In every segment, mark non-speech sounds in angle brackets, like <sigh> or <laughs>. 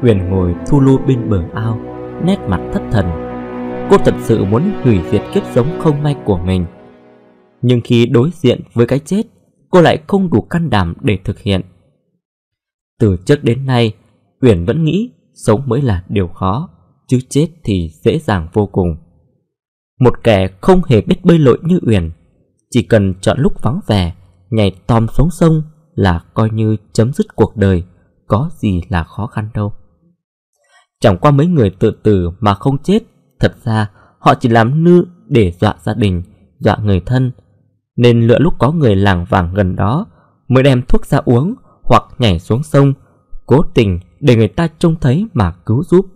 Huyền ngồi thu lưu bên bờ ao Nét mặt thất thần Cô thật sự muốn hủy diệt kiếp sống không may của mình Nhưng khi đối diện với cái chết Cô lại không đủ can đảm để thực hiện Từ trước đến nay Huyền vẫn nghĩ sống mới là điều khó Chứ chết thì dễ dàng vô cùng Một kẻ không hề biết bơi lội như Uyển Chỉ cần chọn lúc vắng vẻ Nhảy tòm xuống sông là coi như chấm dứt cuộc đời Có gì là khó khăn đâu Chẳng qua mấy người tự tử mà không chết Thật ra họ chỉ làm nư để dọa gia đình Dọa người thân Nên lựa lúc có người làng vàng gần đó Mới đem thuốc ra uống Hoặc nhảy xuống sông Cố tình để người ta trông thấy mà cứu giúp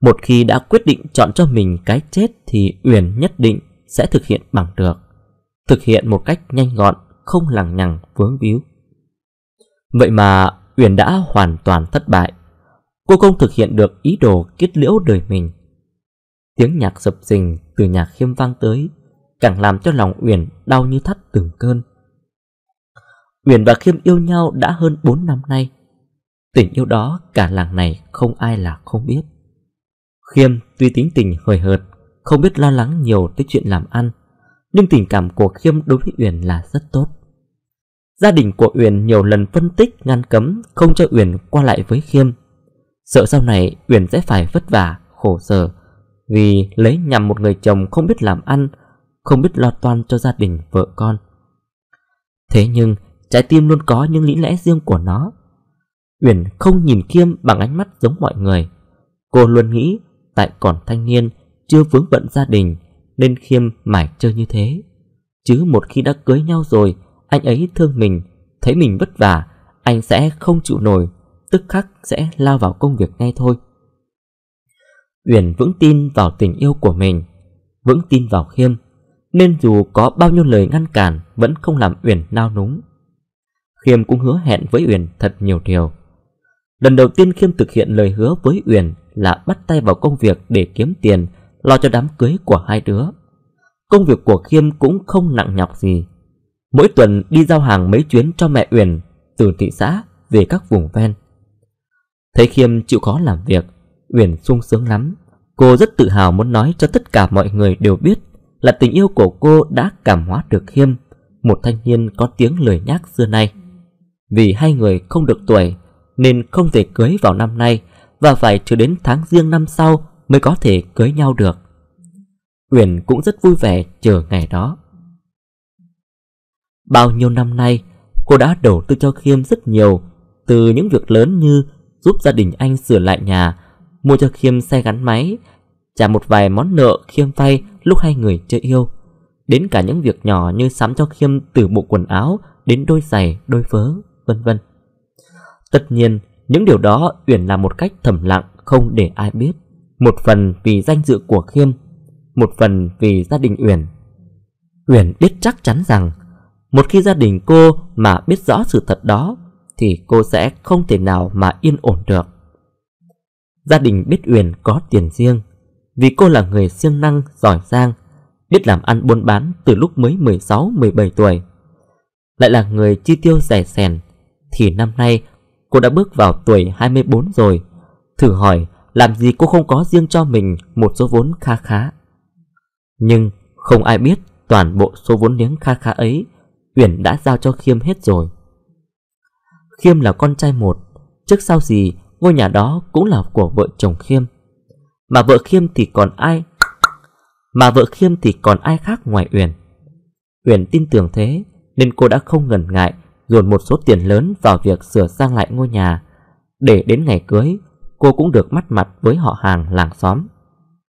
Một khi đã quyết định chọn cho mình cái chết Thì Uyển nhất định sẽ thực hiện bằng được Thực hiện một cách nhanh gọn Không lằng nhằng vướng víu Vậy mà Uyển đã hoàn toàn thất bại Cô không thực hiện được ý đồ kết liễu đời mình Tiếng nhạc sập sình từ nhà khiêm vang tới Càng làm cho lòng Uyển đau như thắt từng cơn Uyển và Khiêm yêu nhau đã hơn bốn năm nay Tình yêu đó cả làng này không ai là không biết Khiêm tuy tính tình hời hợt Không biết lo lắng nhiều tới chuyện làm ăn Nhưng tình cảm của Khiêm đối với Uyển là rất tốt Gia đình của Uyển nhiều lần phân tích ngăn cấm Không cho Uyển qua lại với Khiêm Sợ sau này Uyển sẽ phải vất vả, khổ sở Vì lấy nhầm một người chồng không biết làm ăn Không biết lo toan cho gia đình vợ con Thế nhưng trái tim luôn có những lý lẽ riêng của nó Uyển không nhìn Kiêm bằng ánh mắt giống mọi người Cô luôn nghĩ tại còn thanh niên chưa vướng bận gia đình Nên Khiêm mải chơi như thế Chứ một khi đã cưới nhau rồi Anh ấy thương mình Thấy mình vất vả Anh sẽ không chịu nổi tức khắc sẽ lao vào công việc ngay thôi. Uyển vững tin vào tình yêu của mình, vững tin vào Khiêm, nên dù có bao nhiêu lời ngăn cản vẫn không làm Uyển nao núng. Khiêm cũng hứa hẹn với Uyển thật nhiều điều. Lần đầu tiên Khiêm thực hiện lời hứa với Uyển là bắt tay vào công việc để kiếm tiền lo cho đám cưới của hai đứa. Công việc của Khiêm cũng không nặng nhọc gì. Mỗi tuần đi giao hàng mấy chuyến cho mẹ Uyển từ thị xã về các vùng ven. Thấy Khiêm chịu khó làm việc, Uyển sung sướng lắm. Cô rất tự hào muốn nói cho tất cả mọi người đều biết là tình yêu của cô đã cảm hóa được Khiêm, một thanh niên có tiếng lười nhác xưa nay. Vì hai người không được tuổi nên không thể cưới vào năm nay và phải chờ đến tháng riêng năm sau mới có thể cưới nhau được. Uyển cũng rất vui vẻ chờ ngày đó. Bao nhiêu năm nay, cô đã đầu tư cho Khiêm rất nhiều, từ những việc lớn như giúp gia đình anh sửa lại nhà, mua cho Khiêm xe gắn máy, trả một vài món nợ Khiêm vay lúc hai người chơi yêu. Đến cả những việc nhỏ như sắm cho Khiêm từ bộ quần áo đến đôi giày, đôi vớ, vân vân. Tất nhiên, những điều đó Uyển làm một cách thầm lặng không để ai biết. Một phần vì danh dự của Khiêm, một phần vì gia đình Uyển. Uyển biết chắc chắn rằng, một khi gia đình cô mà biết rõ sự thật đó, thì cô sẽ không thể nào mà yên ổn được. Gia đình biết Uyển có tiền riêng, vì cô là người siêng năng, giỏi giang, biết làm ăn buôn bán từ lúc mới 16-17 tuổi. Lại là người chi tiêu rẻ sèn, thì năm nay cô đã bước vào tuổi 24 rồi. Thử hỏi làm gì cô không có riêng cho mình một số vốn kha khá. Nhưng không ai biết toàn bộ số vốn liếng kha khá ấy Uyển đã giao cho Khiêm hết rồi. Khiêm là con trai một Trước sau gì ngôi nhà đó cũng là của vợ chồng Khiêm Mà vợ Khiêm thì còn ai Mà vợ Khiêm thì còn ai khác ngoài Uyển Uyển tin tưởng thế Nên cô đã không ngần ngại Dồn một số tiền lớn vào việc sửa sang lại ngôi nhà Để đến ngày cưới Cô cũng được mắt mặt với họ hàng làng xóm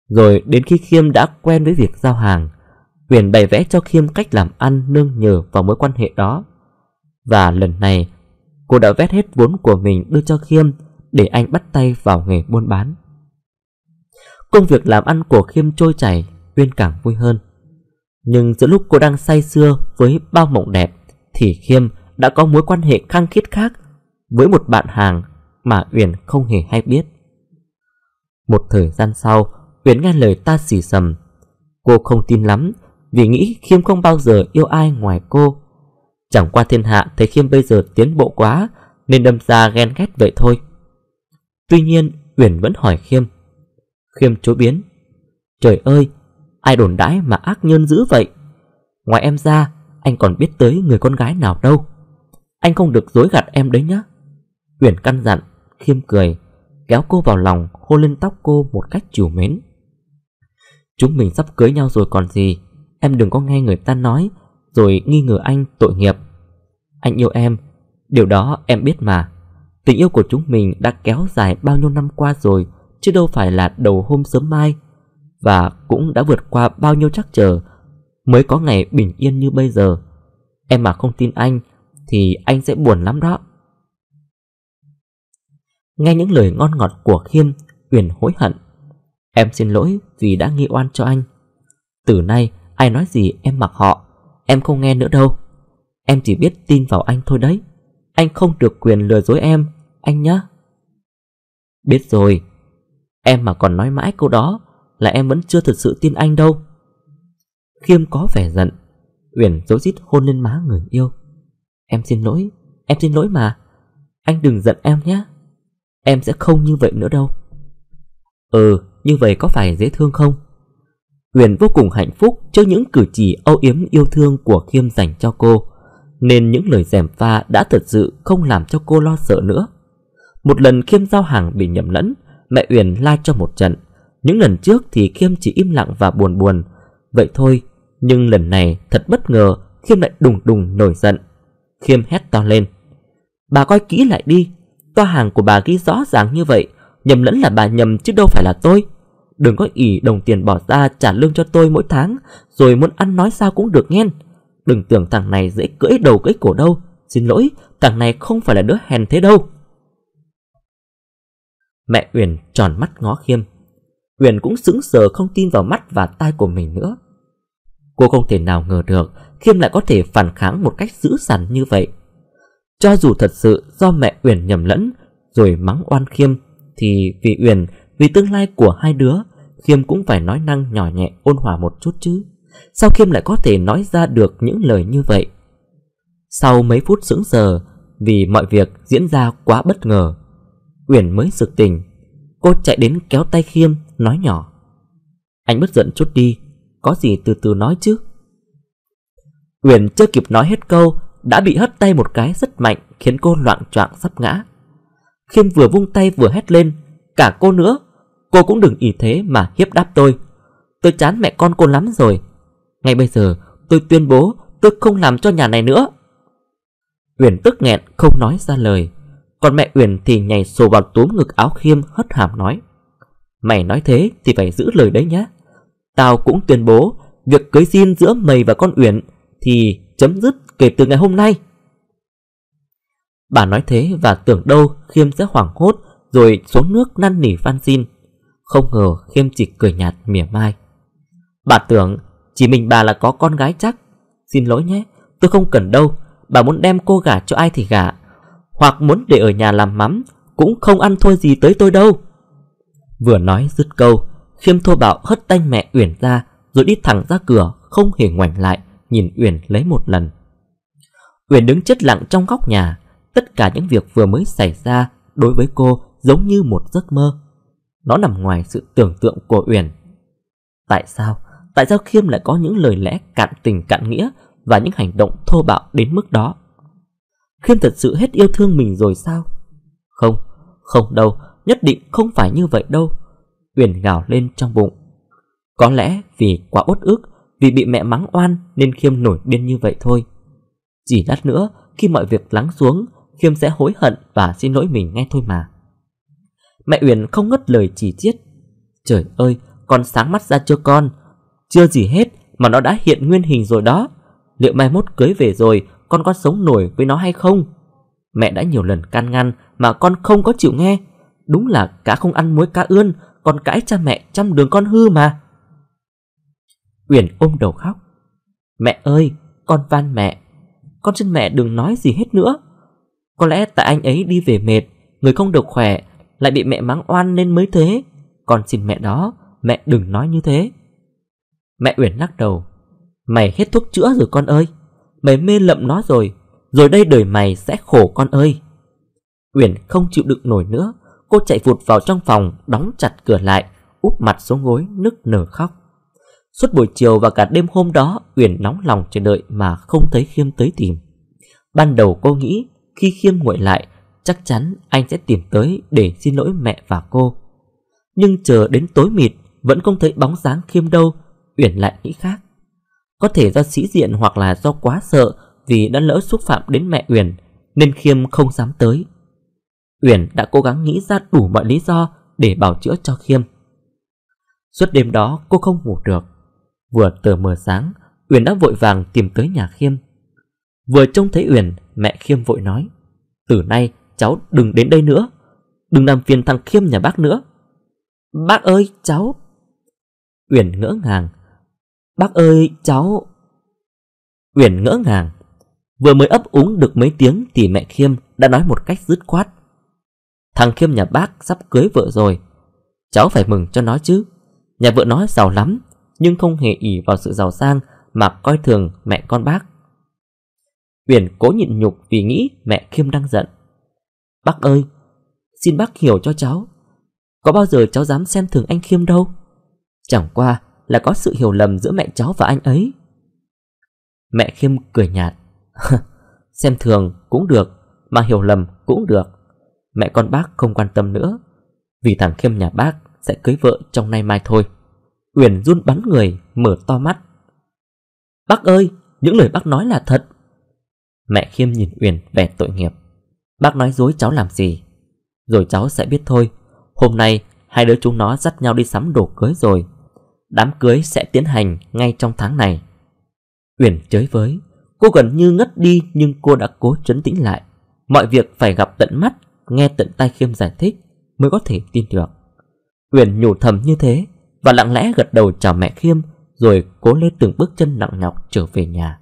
Rồi đến khi Khiêm đã quen với việc giao hàng Uyển bày vẽ cho Khiêm cách làm ăn nương nhờ vào mối quan hệ đó Và lần này Cô đã vét hết vốn của mình đưa cho Khiêm Để anh bắt tay vào nghề buôn bán Công việc làm ăn của Khiêm trôi chảy Uyên càng vui hơn Nhưng giữa lúc cô đang say sưa với bao mộng đẹp Thì Khiêm đã có mối quan hệ khăng khít khác Với một bạn hàng mà Uyển không hề hay biết Một thời gian sau Uyển nghe lời ta xì sầm Cô không tin lắm Vì nghĩ Khiêm không bao giờ yêu ai ngoài cô Chẳng qua thiên hạ thấy Khiêm bây giờ tiến bộ quá Nên đâm ra ghen ghét vậy thôi Tuy nhiên Uyển vẫn hỏi Khiêm Khiêm chối biến Trời ơi Ai đồn đãi mà ác nhân dữ vậy Ngoài em ra Anh còn biết tới người con gái nào đâu Anh không được dối gạt em đấy nhá Uyển căn dặn Khiêm cười Kéo cô vào lòng Hôn lên tóc cô một cách chiều mến Chúng mình sắp cưới nhau rồi còn gì Em đừng có nghe người ta nói rồi nghi ngờ anh tội nghiệp Anh yêu em Điều đó em biết mà Tình yêu của chúng mình đã kéo dài bao nhiêu năm qua rồi Chứ đâu phải là đầu hôm sớm mai Và cũng đã vượt qua bao nhiêu trắc trở Mới có ngày bình yên như bây giờ Em mà không tin anh Thì anh sẽ buồn lắm đó Nghe những lời ngon ngọt của Khiêm Uyển hối hận Em xin lỗi vì đã nghi oan cho anh Từ nay ai nói gì em mặc họ Em không nghe nữa đâu Em chỉ biết tin vào anh thôi đấy Anh không được quyền lừa dối em Anh nhá Biết rồi Em mà còn nói mãi câu đó Là em vẫn chưa thật sự tin anh đâu Khiêm có vẻ giận Uyển dối rít hôn lên má người yêu Em xin lỗi Em xin lỗi mà Anh đừng giận em nhé Em sẽ không như vậy nữa đâu Ừ như vậy có phải dễ thương không Huyền vô cùng hạnh phúc trước những cử chỉ âu yếm yêu thương của Khiêm dành cho cô Nên những lời dèm pha đã thật sự không làm cho cô lo sợ nữa Một lần Khiêm giao hàng bị nhầm lẫn Mẹ Huyền la cho một trận Những lần trước thì Khiêm chỉ im lặng và buồn buồn Vậy thôi Nhưng lần này thật bất ngờ Khiêm lại đùng đùng nổi giận Khiêm hét to lên Bà coi kỹ lại đi Toa hàng của bà ghi rõ ràng như vậy Nhầm lẫn là bà nhầm chứ đâu phải là tôi đừng có ỷ đồng tiền bỏ ra trả lương cho tôi mỗi tháng, rồi muốn ăn nói sao cũng được nghe. Đừng tưởng thằng này dễ cưỡi đầu cưỡi cổ đâu, xin lỗi, thằng này không phải là đứa hèn thế đâu. Mẹ Uyển tròn mắt ngó khiêm. Uyển cũng sững sờ không tin vào mắt và tai của mình nữa. Cô không thể nào ngờ được Khiêm lại có thể phản kháng một cách dữ dằn như vậy. Cho dù thật sự do mẹ Uyển nhầm lẫn rồi mắng oan Khiêm thì vì Uyển, vì tương lai của hai đứa Khiêm cũng phải nói năng nhỏ nhẹ ôn hòa một chút chứ Sao Khiêm lại có thể nói ra được những lời như vậy Sau mấy phút sững sờ Vì mọi việc diễn ra quá bất ngờ Uyển mới sực tỉnh Cô chạy đến kéo tay Khiêm Nói nhỏ Anh bất giận chút đi Có gì từ từ nói chứ Uyển chưa kịp nói hết câu Đã bị hất tay một cái rất mạnh Khiến cô loạn choạng sắp ngã Khiêm vừa vung tay vừa hét lên Cả cô nữa Cô cũng đừng ý thế mà hiếp đáp tôi Tôi chán mẹ con cô lắm rồi Ngay bây giờ tôi tuyên bố Tôi không làm cho nhà này nữa Uyển tức nghẹn không nói ra lời Còn mẹ Uyển thì nhảy sổ vào túm ngực áo khiêm hất hàm nói Mày nói thế thì phải giữ lời đấy nhá Tao cũng tuyên bố Việc cưới xin giữa mày và con Uyển Thì chấm dứt kể từ ngày hôm nay Bà nói thế và tưởng đâu Khiêm sẽ hoảng hốt Rồi xuống nước năn nỉ van xin không ngờ Khiêm chỉ cười nhạt mỉa mai Bà tưởng chỉ mình bà là có con gái chắc Xin lỗi nhé Tôi không cần đâu Bà muốn đem cô gả cho ai thì gả Hoặc muốn để ở nhà làm mắm Cũng không ăn thua gì tới tôi đâu Vừa nói dứt câu Khiêm thô bạo hất tay mẹ Uyển ra Rồi đi thẳng ra cửa Không hề ngoảnh lại Nhìn Uyển lấy một lần Uyển đứng chết lặng trong góc nhà Tất cả những việc vừa mới xảy ra Đối với cô giống như một giấc mơ nó nằm ngoài sự tưởng tượng của Uyển Tại sao? Tại sao Khiêm lại có những lời lẽ cạn tình cạn nghĩa Và những hành động thô bạo đến mức đó Khiêm thật sự hết yêu thương mình rồi sao? Không, không đâu Nhất định không phải như vậy đâu Uyển gào lên trong bụng Có lẽ vì quá uất ức Vì bị mẹ mắng oan nên Khiêm nổi điên như vậy thôi Chỉ lát nữa khi mọi việc lắng xuống Khiêm sẽ hối hận và xin lỗi mình ngay thôi mà Mẹ Uyển không ngất lời chỉ chiết Trời ơi con sáng mắt ra chưa con Chưa gì hết mà nó đã hiện nguyên hình rồi đó Liệu mai mốt cưới về rồi Con có sống nổi với nó hay không Mẹ đã nhiều lần can ngăn Mà con không có chịu nghe Đúng là cá không ăn muối cá ươn Con cãi cha mẹ trăm đường con hư mà Uyển ôm đầu khóc Mẹ ơi con van mẹ Con xin mẹ đừng nói gì hết nữa Có lẽ tại anh ấy đi về mệt Người không được khỏe lại bị mẹ mắng oan nên mới thế Con xin mẹ đó Mẹ đừng nói như thế Mẹ Uyển lắc đầu Mày hết thuốc chữa rồi con ơi Mày mê lậm nó rồi Rồi đây đời mày sẽ khổ con ơi Uyển không chịu đựng nổi nữa Cô chạy vụt vào trong phòng Đóng chặt cửa lại Úp mặt xuống gối nức nở khóc Suốt buổi chiều và cả đêm hôm đó Uyển nóng lòng chờ đợi mà không thấy Khiêm tới tìm Ban đầu cô nghĩ Khi Khiêm nguội lại chắc chắn anh sẽ tìm tới để xin lỗi mẹ và cô. Nhưng chờ đến tối mịt vẫn không thấy bóng dáng khiêm đâu, Uyển lại nghĩ khác. Có thể do sĩ diện hoặc là do quá sợ vì đã lỡ xúc phạm đến mẹ Uyển nên khiêm không dám tới. Uyển đã cố gắng nghĩ ra đủ mọi lý do để bảo chữa cho khiêm. Suốt đêm đó cô không ngủ được. Vừa tờ mờ sáng, Uyển đã vội vàng tìm tới nhà khiêm. Vừa trông thấy Uyển, mẹ khiêm vội nói Từ nay cháu đừng đến đây nữa Đừng làm phiền thằng Khiêm nhà bác nữa Bác ơi cháu Uyển ngỡ ngàng Bác ơi cháu Uyển ngỡ ngàng Vừa mới ấp úng được mấy tiếng Thì mẹ Khiêm đã nói một cách dứt khoát Thằng Khiêm nhà bác sắp cưới vợ rồi Cháu phải mừng cho nó chứ Nhà vợ nó giàu lắm Nhưng không hề ỉ vào sự giàu sang Mà coi thường mẹ con bác Uyển cố nhịn nhục vì nghĩ mẹ Khiêm đang giận Bác ơi, xin bác hiểu cho cháu. Có bao giờ cháu dám xem thường anh Khiêm đâu. Chẳng qua là có sự hiểu lầm giữa mẹ cháu và anh ấy. Mẹ Khiêm cười nhạt. <laughs> xem thường cũng được, mà hiểu lầm cũng được. Mẹ con bác không quan tâm nữa, vì thằng Khiêm nhà bác sẽ cưới vợ trong nay mai thôi. Uyển run bắn người, mở to mắt. Bác ơi, những lời bác nói là thật. Mẹ Khiêm nhìn Uyển vẻ tội nghiệp. Bác nói dối cháu làm gì Rồi cháu sẽ biết thôi Hôm nay hai đứa chúng nó dắt nhau đi sắm đồ cưới rồi Đám cưới sẽ tiến hành ngay trong tháng này Uyển chới với Cô gần như ngất đi nhưng cô đã cố trấn tĩnh lại Mọi việc phải gặp tận mắt Nghe tận tay Khiêm giải thích Mới có thể tin được Uyển nhủ thầm như thế Và lặng lẽ gật đầu chào mẹ Khiêm Rồi cố lên từng bước chân nặng nhọc trở về nhà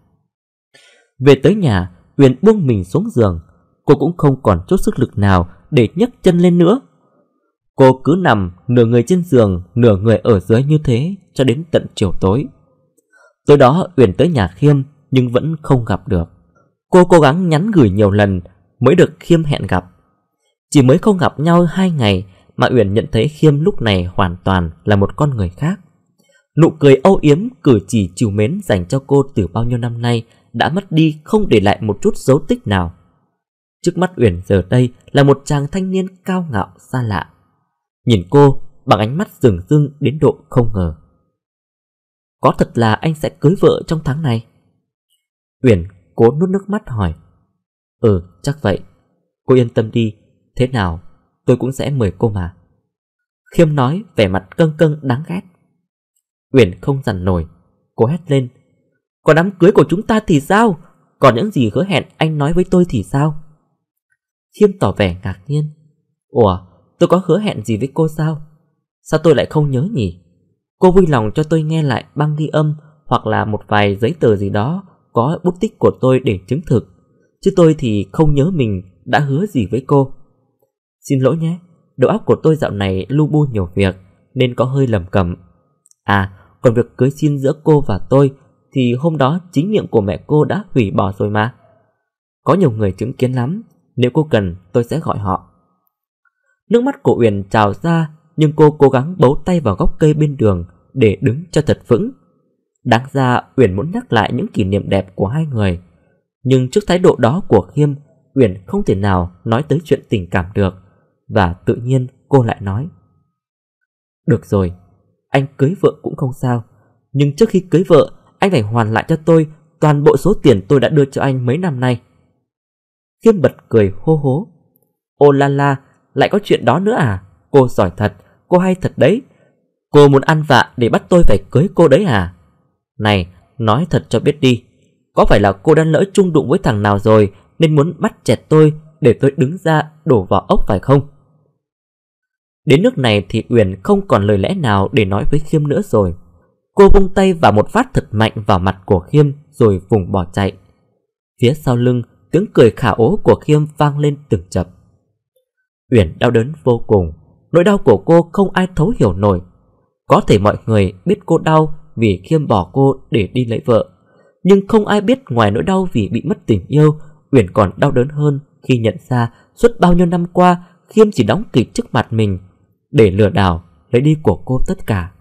Về tới nhà Uyển buông mình xuống giường cô cũng không còn chút sức lực nào để nhấc chân lên nữa. Cô cứ nằm nửa người trên giường, nửa người ở dưới như thế cho đến tận chiều tối. Tối đó Uyển tới nhà Khiêm nhưng vẫn không gặp được. Cô cố gắng nhắn gửi nhiều lần mới được Khiêm hẹn gặp. Chỉ mới không gặp nhau hai ngày mà Uyển nhận thấy Khiêm lúc này hoàn toàn là một con người khác. Nụ cười âu yếm, cử chỉ chiều mến dành cho cô từ bao nhiêu năm nay đã mất đi không để lại một chút dấu tích nào. Trước mắt Uyển giờ đây là một chàng thanh niên cao ngạo xa lạ. Nhìn cô bằng ánh mắt rừng rưng đến độ không ngờ. Có thật là anh sẽ cưới vợ trong tháng này? Uyển cố nuốt nước mắt hỏi. Ừ, chắc vậy. Cô yên tâm đi, thế nào tôi cũng sẽ mời cô mà. Khiêm nói vẻ mặt cân cân đáng ghét. Uyển không dằn nổi, cô hét lên. Còn đám cưới của chúng ta thì sao? Còn những gì hứa hẹn anh nói với tôi thì sao? Thiêm tỏ vẻ ngạc nhiên Ủa tôi có hứa hẹn gì với cô sao Sao tôi lại không nhớ nhỉ Cô vui lòng cho tôi nghe lại băng ghi âm Hoặc là một vài giấy tờ gì đó Có bút tích của tôi để chứng thực Chứ tôi thì không nhớ mình đã hứa gì với cô Xin lỗi nhé Đầu óc của tôi dạo này lu bu nhiều việc Nên có hơi lầm cầm À còn việc cưới xin giữa cô và tôi Thì hôm đó chính miệng của mẹ cô đã hủy bỏ rồi mà Có nhiều người chứng kiến lắm nếu cô cần tôi sẽ gọi họ Nước mắt của Uyển trào ra Nhưng cô cố gắng bấu tay vào gốc cây bên đường Để đứng cho thật vững Đáng ra Uyển muốn nhắc lại những kỷ niệm đẹp của hai người Nhưng trước thái độ đó của Khiêm Uyển không thể nào nói tới chuyện tình cảm được Và tự nhiên cô lại nói Được rồi, anh cưới vợ cũng không sao Nhưng trước khi cưới vợ Anh phải hoàn lại cho tôi toàn bộ số tiền tôi đã đưa cho anh mấy năm nay Khiêm bật cười hô hố. Ô la la, lại có chuyện đó nữa à? Cô giỏi thật, cô hay thật đấy. Cô muốn ăn vạ để bắt tôi phải cưới cô đấy à? Này, nói thật cho biết đi. Có phải là cô đã lỡ chung đụng với thằng nào rồi nên muốn bắt chẹt tôi để tôi đứng ra đổ vào ốc phải không? Đến nước này thì Uyển không còn lời lẽ nào để nói với Khiêm nữa rồi. Cô vung tay và một phát thật mạnh vào mặt của Khiêm rồi vùng bỏ chạy. Phía sau lưng, tiếng cười khả ố của Khiêm vang lên từng chập. Uyển đau đớn vô cùng, nỗi đau của cô không ai thấu hiểu nổi. Có thể mọi người biết cô đau vì Khiêm bỏ cô để đi lấy vợ, nhưng không ai biết ngoài nỗi đau vì bị mất tình yêu, Uyển còn đau đớn hơn khi nhận ra suốt bao nhiêu năm qua Khiêm chỉ đóng kịch trước mặt mình để lừa đảo lấy đi của cô tất cả.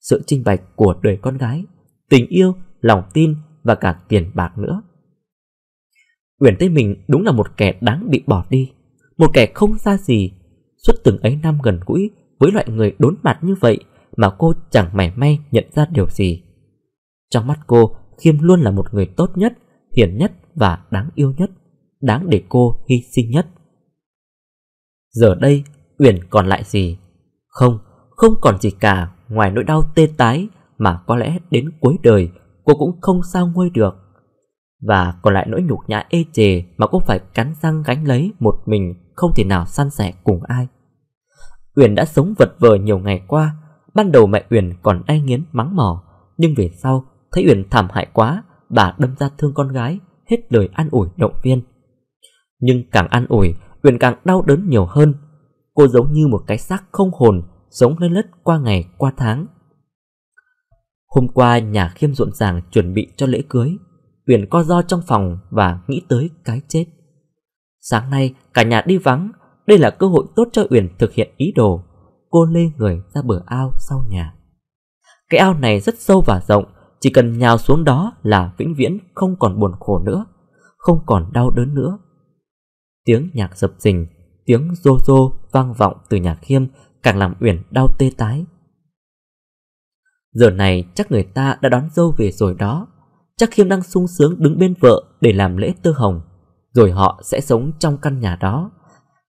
Sự trinh bạch của đời con gái, tình yêu, lòng tin và cả tiền bạc nữa. Uyển thấy mình đúng là một kẻ đáng bị bỏ đi Một kẻ không ra gì Suốt từng ấy năm gần gũi Với loại người đốn mặt như vậy Mà cô chẳng mảy may nhận ra điều gì Trong mắt cô Khiêm luôn là một người tốt nhất Hiền nhất và đáng yêu nhất Đáng để cô hy sinh nhất Giờ đây Uyển còn lại gì Không, không còn gì cả Ngoài nỗi đau tê tái Mà có lẽ đến cuối đời Cô cũng không sao nguôi được và còn lại nỗi nhục nhã ê chề mà cô phải cắn răng gánh lấy một mình không thể nào san sẻ cùng ai. Uyển đã sống vật vờ nhiều ngày qua, ban đầu mẹ Uyển còn đay nghiến mắng mỏ, nhưng về sau thấy Uyển thảm hại quá, bà đâm ra thương con gái, hết lời an ủi động viên. Nhưng càng an ủi, Uyển càng đau đớn nhiều hơn. Cô giống như một cái xác không hồn, sống lên lất qua ngày qua tháng. Hôm qua nhà khiêm rộn ràng chuẩn bị cho lễ cưới, Uyển co do trong phòng và nghĩ tới cái chết. Sáng nay cả nhà đi vắng, đây là cơ hội tốt cho Uyển thực hiện ý đồ. Cô lê người ra bờ ao sau nhà. Cái ao này rất sâu và rộng, chỉ cần nhào xuống đó là vĩnh viễn không còn buồn khổ nữa, không còn đau đớn nữa. Tiếng nhạc dập dình, tiếng rô rô vang vọng từ nhà khiêm càng làm Uyển đau tê tái. Giờ này chắc người ta đã đón dâu về rồi đó Chắc Khiêm đang sung sướng đứng bên vợ để làm lễ tơ hồng Rồi họ sẽ sống trong căn nhà đó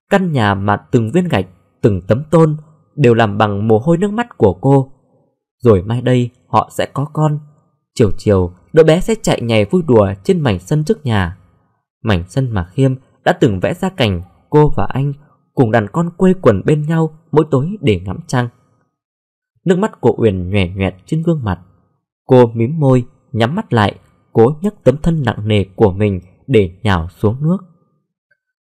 Căn nhà mà từng viên gạch, từng tấm tôn Đều làm bằng mồ hôi nước mắt của cô Rồi mai đây họ sẽ có con Chiều chiều đứa bé sẽ chạy nhảy vui đùa trên mảnh sân trước nhà Mảnh sân mà Khiêm đã từng vẽ ra cảnh cô và anh Cùng đàn con quê quần bên nhau mỗi tối để ngắm trăng Nước mắt của Uyển nhòe nhòe trên gương mặt Cô mím môi nhắm mắt lại, cố nhấc tấm thân nặng nề của mình để nhào xuống nước.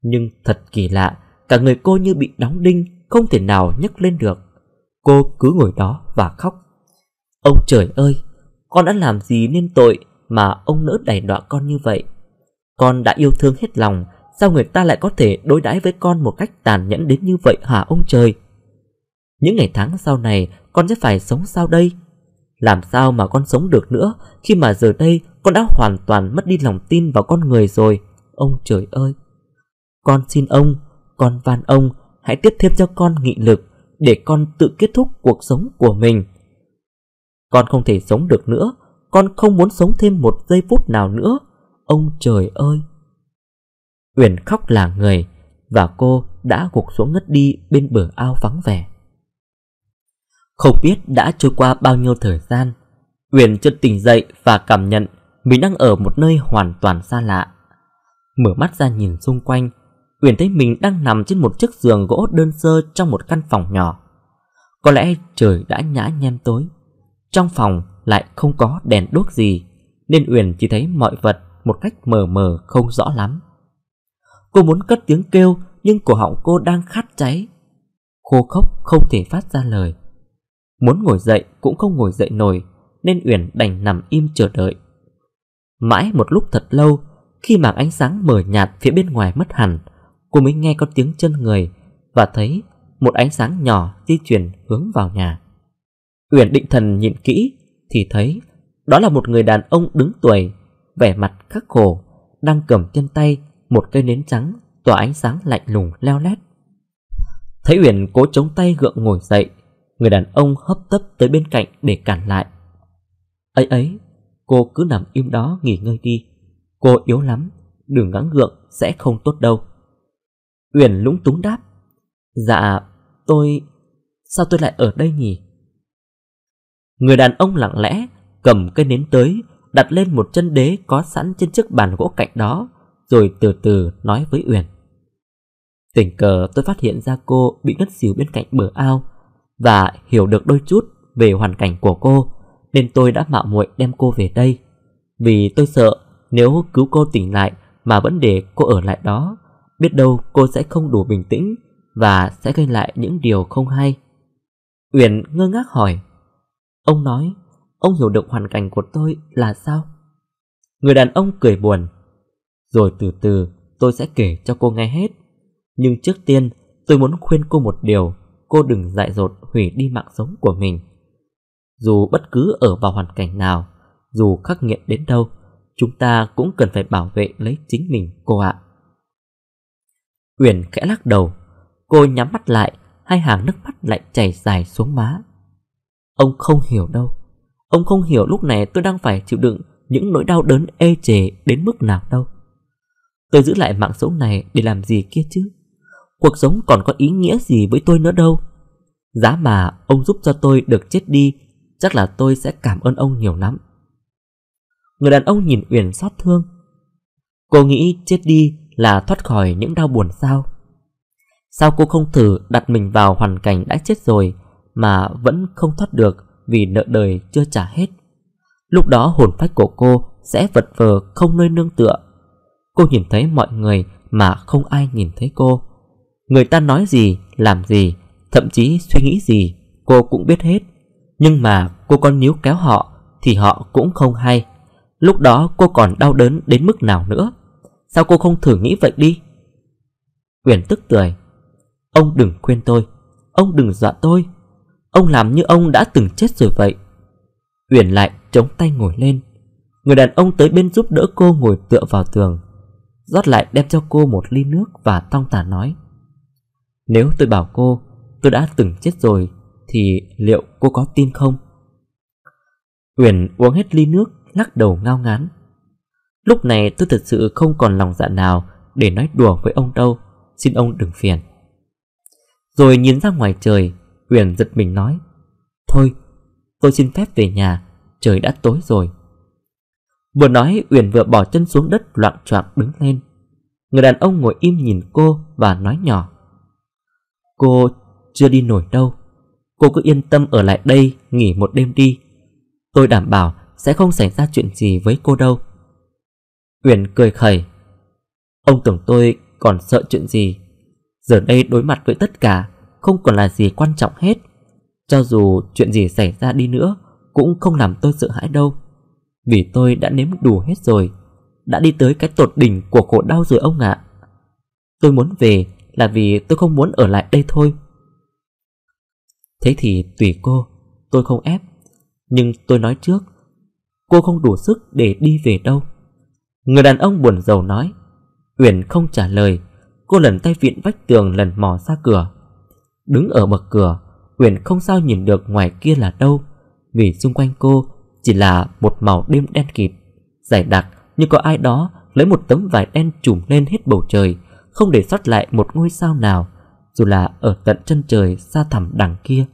Nhưng thật kỳ lạ, cả người cô như bị đóng đinh, không thể nào nhấc lên được. Cô cứ ngồi đó và khóc. Ông trời ơi, con đã làm gì nên tội mà ông nỡ đẩy đọa con như vậy? Con đã yêu thương hết lòng, sao người ta lại có thể đối đãi với con một cách tàn nhẫn đến như vậy hả ông trời? Những ngày tháng sau này con sẽ phải sống sao đây? Làm sao mà con sống được nữa khi mà giờ đây con đã hoàn toàn mất đi lòng tin vào con người rồi. Ông trời ơi! Con xin ông, con van ông, hãy tiếp thêm cho con nghị lực để con tự kết thúc cuộc sống của mình. Con không thể sống được nữa, con không muốn sống thêm một giây phút nào nữa. Ông trời ơi! Uyển khóc là người và cô đã gục xuống ngất đi bên bờ ao vắng vẻ. Không biết đã trôi qua bao nhiêu thời gian, Uyển chợt tỉnh dậy và cảm nhận mình đang ở một nơi hoàn toàn xa lạ. Mở mắt ra nhìn xung quanh, Uyển thấy mình đang nằm trên một chiếc giường gỗ đơn sơ trong một căn phòng nhỏ. Có lẽ trời đã nhã nhem tối, trong phòng lại không có đèn đuốc gì, nên Uyển chỉ thấy mọi vật một cách mờ mờ không rõ lắm. Cô muốn cất tiếng kêu nhưng cổ họng cô đang khát cháy. Khô khốc không thể phát ra lời. Muốn ngồi dậy cũng không ngồi dậy nổi Nên Uyển đành nằm im chờ đợi Mãi một lúc thật lâu Khi mảng ánh sáng mờ nhạt phía bên ngoài mất hẳn Cô mới nghe có tiếng chân người Và thấy một ánh sáng nhỏ di chuyển hướng vào nhà Uyển định thần nhìn kỹ Thì thấy đó là một người đàn ông đứng tuổi Vẻ mặt khắc khổ Đang cầm chân tay một cây nến trắng Tỏa ánh sáng lạnh lùng leo lét Thấy Uyển cố chống tay gượng ngồi dậy Người đàn ông hấp tấp tới bên cạnh để cản lại Ấy ấy Cô cứ nằm im đó nghỉ ngơi đi Cô yếu lắm Đừng gắng gượng sẽ không tốt đâu Uyển lúng túng đáp Dạ tôi Sao tôi lại ở đây nhỉ Người đàn ông lặng lẽ Cầm cây nến tới Đặt lên một chân đế có sẵn trên chiếc bàn gỗ cạnh đó Rồi từ từ nói với Uyển Tình cờ tôi phát hiện ra cô bị ngất xỉu bên cạnh bờ ao và hiểu được đôi chút về hoàn cảnh của cô nên tôi đã mạo muội đem cô về đây. Vì tôi sợ nếu cứu cô tỉnh lại mà vẫn để cô ở lại đó, biết đâu cô sẽ không đủ bình tĩnh và sẽ gây lại những điều không hay. Uyển ngơ ngác hỏi, ông nói, ông hiểu được hoàn cảnh của tôi là sao? Người đàn ông cười buồn, rồi từ từ tôi sẽ kể cho cô nghe hết. Nhưng trước tiên, tôi muốn khuyên cô một điều, cô đừng dại dột hủy đi mạng sống của mình. Dù bất cứ ở vào hoàn cảnh nào, dù khắc nghiệt đến đâu, chúng ta cũng cần phải bảo vệ lấy chính mình cô ạ. Uyển khẽ lắc đầu, cô nhắm mắt lại, hai hàng nước mắt lại chảy dài xuống má. Ông không hiểu đâu, ông không hiểu lúc này tôi đang phải chịu đựng những nỗi đau đớn ê chề đến mức nào đâu. Tôi giữ lại mạng sống này để làm gì kia chứ? cuộc sống còn có ý nghĩa gì với tôi nữa đâu. Giá mà ông giúp cho tôi được chết đi, chắc là tôi sẽ cảm ơn ông nhiều lắm. Người đàn ông nhìn Uyển xót thương. Cô nghĩ chết đi là thoát khỏi những đau buồn sao? Sao cô không thử đặt mình vào hoàn cảnh đã chết rồi mà vẫn không thoát được vì nợ đời chưa trả hết? Lúc đó hồn phách của cô sẽ vật vờ không nơi nương tựa. Cô nhìn thấy mọi người mà không ai nhìn thấy cô. Người ta nói gì, làm gì, thậm chí suy nghĩ gì, cô cũng biết hết. Nhưng mà cô còn níu kéo họ thì họ cũng không hay. Lúc đó cô còn đau đớn đến mức nào nữa. Sao cô không thử nghĩ vậy đi? Uyển tức cười. Ông đừng khuyên tôi, ông đừng dọa tôi. Ông làm như ông đã từng chết rồi vậy. Uyển lại chống tay ngồi lên. Người đàn ông tới bên giúp đỡ cô ngồi tựa vào tường rót lại đem cho cô một ly nước và thong thả nói nếu tôi bảo cô tôi đã từng chết rồi thì liệu cô có tin không? uyển uống hết ly nước, lắc đầu ngao ngán. Lúc này tôi thật sự không còn lòng dạ nào để nói đùa với ông đâu, xin ông đừng phiền. Rồi nhìn ra ngoài trời, uyển giật mình nói, Thôi, tôi xin phép về nhà, trời đã tối rồi. Vừa nói, uyển vừa bỏ chân xuống đất loạn choạng đứng lên. Người đàn ông ngồi im nhìn cô và nói nhỏ, Cô chưa đi nổi đâu Cô cứ yên tâm ở lại đây Nghỉ một đêm đi Tôi đảm bảo sẽ không xảy ra chuyện gì với cô đâu Uyển cười khẩy Ông tưởng tôi còn sợ chuyện gì Giờ đây đối mặt với tất cả Không còn là gì quan trọng hết Cho dù chuyện gì xảy ra đi nữa Cũng không làm tôi sợ hãi đâu Vì tôi đã nếm đủ hết rồi Đã đi tới cái tột đỉnh của khổ đau rồi ông ạ Tôi muốn về là vì tôi không muốn ở lại đây thôi Thế thì tùy cô Tôi không ép Nhưng tôi nói trước Cô không đủ sức để đi về đâu Người đàn ông buồn rầu nói Uyển không trả lời Cô lần tay viện vách tường lần mò ra cửa Đứng ở bậc cửa Uyển không sao nhìn được ngoài kia là đâu Vì xung quanh cô Chỉ là một màu đêm đen kịt Giải đặc như có ai đó Lấy một tấm vải đen trùm lên hết bầu trời không để sót lại một ngôi sao nào, dù là ở tận chân trời xa thẳm đằng kia.